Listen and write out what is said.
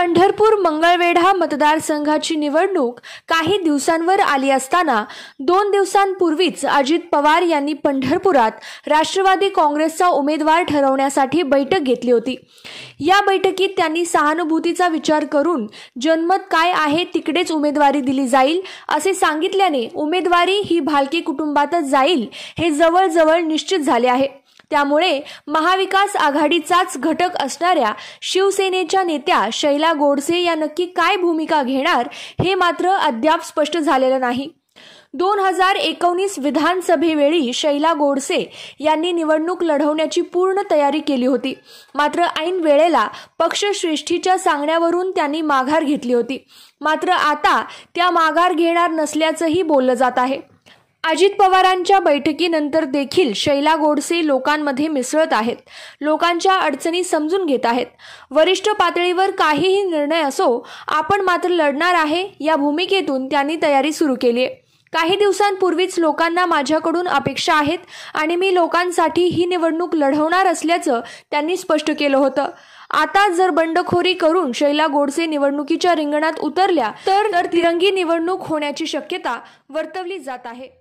पंढरपूर मंगळवेढा मतदारसंघाची निवडणूक काही दिवसांवर आली असताना दोन दिवसांपूर्वीच अजित पवार यांनी पंढरपुरात राष्ट्रवादी काँग्रेसचा उमेदवार ठरवण्यासाठी बैठक घेतली होती या बैठकीत त्यांनी सहानुभूतीचा विचार करून जनमत काय आहे तिकडेच उमेदवारी दिली जाईल असे सांगितल्याने उमेदवारी ही भालके कुटुंबातच जाईल हे जवळजवळ निश्चित झाले आहे त्यामुळे महाविकास आघाडीचाच घटक असणाऱ्या शिवसेनेच्या नेत्या शैला गोडसे या नक्की काय भूमिका घेणार हे मात्र अद्याप स्पष्ट झालेलं नाही दोन हजार एकोणीस विधानसभेवेळी शैला गोडसे यांनी निवडणूक लढवण्याची पूर्ण तयारी केली होती मात्र ऐन वेळेला पक्षश्रेष्ठीच्या सांगण्यावरून त्यांनी माघार घेतली होती मात्र आता त्या माघार घेणार नसल्याचंही बोललं जात आहे अजित पवारांच्या बैठकीनंतर देखील शैला गोडसे लोकांमध्ये मिसळत आहेत लोकांच्या अडचणी समजून घेत आहेत वरिष्ठ पातळीवर काहीही निर्णय असो आपण मात्र लढणार आहे या भूमिकेतून त्यांनी तयारी सुरू केली आहे काही दिवसांपूर्वीच लोकांना माझ्याकडून अपेक्षा आहेत आणि मी लोकांसाठी ही निवडणूक लढवणार असल्याचं त्यांनी स्पष्ट केलं होतं आता जर बंडखोरी करून शैला गोडसे निवडणुकीच्या रिंगणात उतरल्या तर तिरंगी निवडणूक होण्याची शक्यता वर्तवली जात आहे